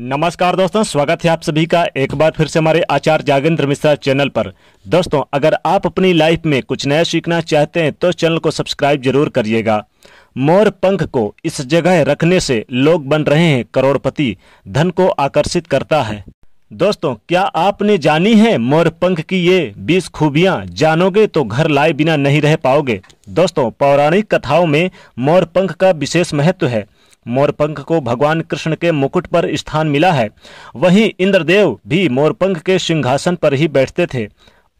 नमस्कार दोस्तों स्वागत है आप सभी का एक बार फिर से हमारे आचार्य जागेंद्र मिश्रा चैनल पर दोस्तों अगर आप अपनी लाइफ में कुछ नया सीखना चाहते हैं तो चैनल को सब्सक्राइब जरूर करिएगा मोर पंख को इस जगह रखने से लोग बन रहे हैं करोड़पति धन को आकर्षित करता है दोस्तों क्या आपने जानी है मोर पंख की ये 20 खूबियां जानोगे तो घर लाए बिना नहीं रह पाओगे दोस्तों पौराणिक कथाओं में मोर पंख का विशेष महत्व है मोरपंख को भगवान कृष्ण के मुकुट पर स्थान मिला है वहीं इंद्रदेव भी मोरपंख के सिंहासन पर ही बैठते थे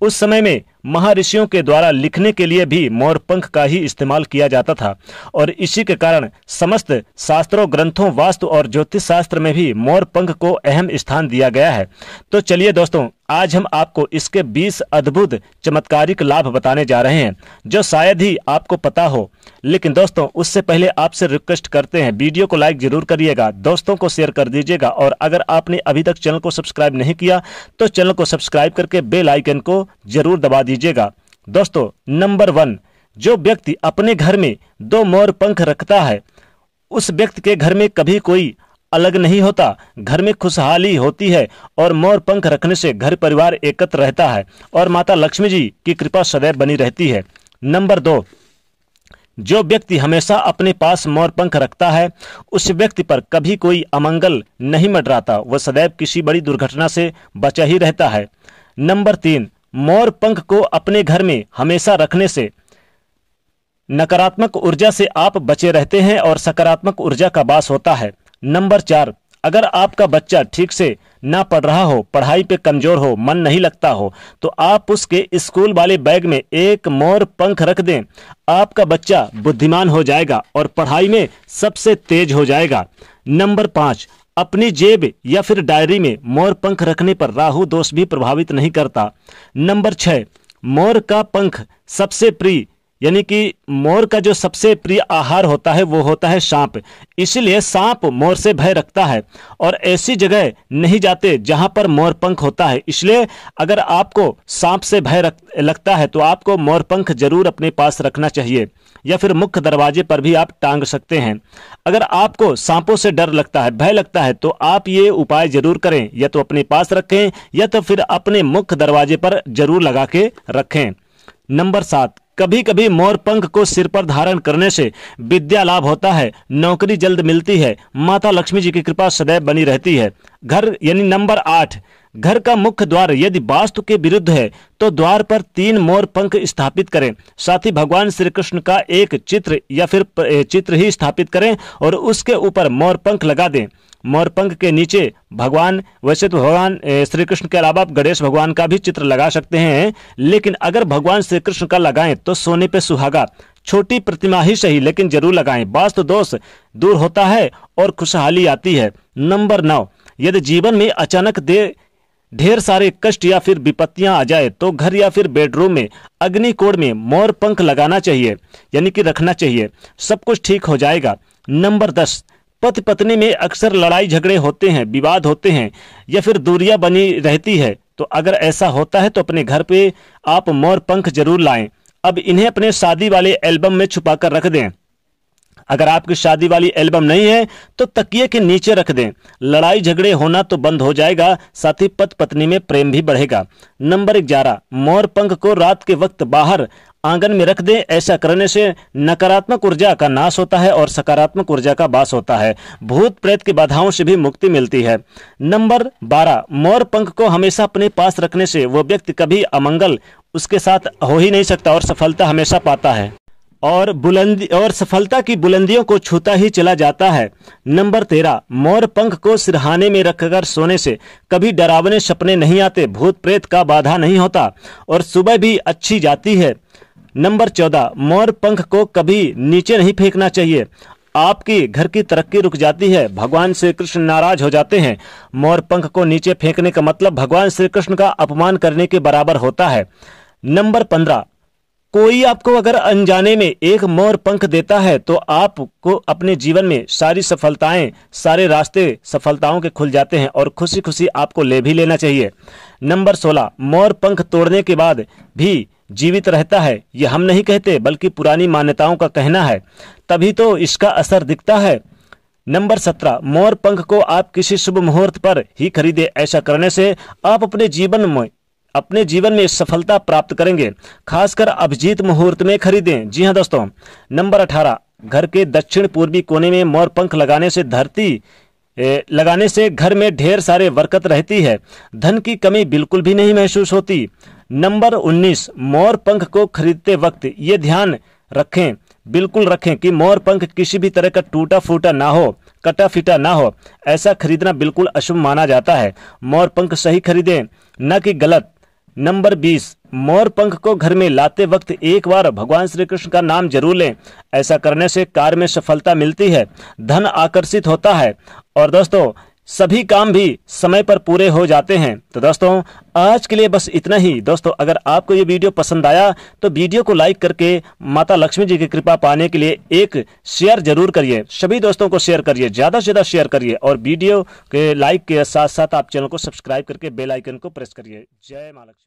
उस समय में महर्षियों के द्वारा लिखने के लिए भी मोर पंख का ही इस्तेमाल किया जाता था और इसी के कारण समस्त शास्त्रों ग्रंथों वास्तु और ज्योतिष शास्त्र में भी मोर पंख को अहम स्थान दिया गया है तो चलिए दोस्तों आज हम आपको इसके 20 अद्भुत चमत्कारिक लाभ बताने जा रहे हैं जो शायद ही आपको पता हो लेकिन दोस्तों उससे पहले आपसे रिक्वेस्ट करते हैं वीडियो को लाइक जरूर करिएगा दोस्तों को शेयर कर दीजिएगा और अगर आपने अभी तक चैनल को सब्सक्राइब नहीं किया तो चैनल को सब्सक्राइब करके बेल आइकन को जरूर दबा दीजिए दीजिएगा दोस्तों नंबर वन जो व्यक्ति अपने घर में दो मोर पंख रखता है उस व्यक्ति के घर में कभी कोई अलग नहीं होता घर में खुशहाली होती है और मोर पंख रखने से घर परिवार एकत्र रहता है और माता लक्ष्मी जी की कृपा सदैव बनी रहती है नंबर दो जो व्यक्ति हमेशा अपने पास मोर पंख रखता है उस व्यक्ति पर कभी कोई अमंगल नहीं मडराता वह सदैव किसी बड़ी दुर्घटना से बचा ही रहता है नंबर तीन मोर पंख को अपने घर में हमेशा रखने से नकारात्मक ऊर्जा से आप बचे रहते हैं और सकारात्मक ऊर्जा का बास होता है नंबर चार अगर आपका बच्चा ठीक से ना पढ़ रहा हो पढ़ाई पे कमजोर हो मन नहीं लगता हो तो आप उसके स्कूल वाले बैग में एक मोर पंख रख दें आपका बच्चा बुद्धिमान हो जाएगा और पढ़ाई में सबसे तेज हो जाएगा नंबर पाँच अपनी जेब या फिर डायरी में मोर पंख रखने पर राहु दोष भी प्रभावित नहीं करता नंबर छह मोर का पंख सबसे प्रिय यानी कि मोर का जो सबसे प्रिय आहार होता है वो होता है सांप इसलिए सांप मोर से भय रखता है और ऐसी जगह नहीं जाते जहां पर मोर पंख होता है इसलिए अगर आपको सांप से भय लगता है तो आपको मोर पंख जरूर अपने पास रखना चाहिए या फिर मुख्य दरवाजे पर भी आप टांग सकते हैं अगर आपको सांपों से डर लगता है भय लगता है तो आप ये उपाय जरूर करें या तो अपने पास रखें या तो फिर अपने मुख्य दरवाजे पर जरूर लगा के रखें नंबर सात कभी कभी मोर पंख को सिर पर धारण करने से विद्या लाभ होता है नौकरी जल्द मिलती है माता लक्ष्मी जी की कृपा सदैव बनी रहती है घर यानी नंबर आठ घर का मुख्य द्वार यदि वास्तु के विरुद्ध है तो द्वार पर तीन मोर पंख स्थापित करें साथ ही भगवान श्री कृष्ण का एक चित्र या फिर चित्र ही स्थापित करें और उसके ऊपर मोर पंख लगा दें मोरपंख के नीचे भगवान वैसे तो भगवान श्री कृष्ण के अलावा आप गणेश भगवान का भी चित्र लगा सकते हैं लेकिन अगर भगवान श्री कृष्ण का लगाएं तो सोने पे सुहागा छोटी प्रतिमा ही सही लेकिन जरूर लगाएं वास्तु दोष दूर होता है और खुशहाली आती है नंबर नौ यदि जीवन में अचानक दे ढेर सारे कष्ट या फिर विपत्तियां आ जाए तो घर या फिर बेडरूम में अग्निकोण में मोर पंख लगाना चाहिए यानी कि रखना चाहिए सब कुछ ठीक हो जाएगा नंबर दस पति पत्नी में अक्सर लड़ाई झगड़े होते हैं विवाद होते हैं या फिर दूरियां बनी रहती है तो अगर ऐसा होता है तो अपने घर पे आप मोर पंख जरूर लाएं अब इन्हें अपने शादी वाले एल्बम में छुपा कर रख दें अगर आपकी शादी वाली एल्बम नहीं है तो तकिए के नीचे रख दें लड़ाई झगड़े होना तो बंद हो जाएगा साथ ही पत पत्नी में प्रेम भी बढ़ेगा नंबर ग्यारह मोर पंख को रात के वक्त बाहर आंगन में रख दें ऐसा करने से नकारात्मक ऊर्जा का नाश होता है और सकारात्मक ऊर्जा का बास होता है भूत प्रेत की बाधाओं से भी मुक्ति मिलती है नंबर बारह मोर पंख को हमेशा अपने पास रखने से वो व्यक्ति कभी अमंगल उसके साथ हो ही नहीं सकता और सफलता हमेशा पाता है और बुलंदी और सफलता की बुलंदियों को छूता ही चला जाता है नंबर तेरह मोर पंख को सिरहाने में रखकर सोने से कभी डरावने सपने नहीं आते भूत प्रेत का बाधा नहीं होता और सुबह भी अच्छी जाती है नंबर चौदह मोर पंख को कभी नीचे नहीं फेंकना चाहिए आपकी घर की तरक्की रुक जाती है भगवान श्री कृष्ण नाराज हो जाते हैं मोर पंख को नीचे फेंकने का मतलब भगवान श्री कृष्ण का अपमान करने के बराबर होता है नंबर पंद्रह कोई आपको अगर अनजाने में एक मोर पंख देता है तो आपको अपने जीवन में सारी सफलताएं सारे रास्ते सफलताओं के खुल जाते हैं और खुशी खुशी आपको ले भी लेना चाहिए नंबर सोलह मोर पंख तोड़ने के बाद भी जीवित रहता है यह हम नहीं कहते बल्कि पुरानी मान्यताओं का कहना है तभी तो इसका असर दिखता है नंबर सत्रह मोर पंख को आप किसी शुभ मुहूर्त पर ही खरीदे ऐसा करने से आप अपने जीवन में अपने जीवन में सफलता प्राप्त करेंगे खासकर अभिजीत मुहूर्त में खरीदें जी हाँ दोस्तों नंबर अठारह घर के दक्षिण पूर्वी कोने में मोर पंख लगाने से धरती लगाने से घर में ढेर सारे बरकत रहती है धन की कमी बिल्कुल भी नहीं महसूस होती नंबर 19 मोर पंख को खरीदते वक्त ये ध्यान रखें बिल्कुल रखें कि मोर पंख किसी भी तरह का टूटा फूटा ना हो कटा फिटा ना हो ऐसा खरीदना बिल्कुल अशुभ माना जाता है मोर पंख सही खरीदें न कि गलत नंबर बीस मोर पंख को घर में लाते वक्त एक बार भगवान श्री कृष्ण का नाम जरूर लें ऐसा करने से कार्य में सफलता मिलती है धन आकर्षित होता है और दोस्तों सभी काम भी समय पर पूरे हो जाते हैं तो दोस्तों आज के लिए बस इतना ही दोस्तों अगर आपको ये वीडियो पसंद आया तो वीडियो को लाइक करके माता लक्ष्मी जी की कृपा पाने के लिए एक शेयर जरूर करिए सभी दोस्तों को शेयर करिए ज़्यादा से ज़्यादा शेयर करिए और वीडियो के लाइक के साथ साथ आप चैनल को सब्सक्राइब करके बेलाइकन को प्रेस करिए जय माँ लक्ष्मी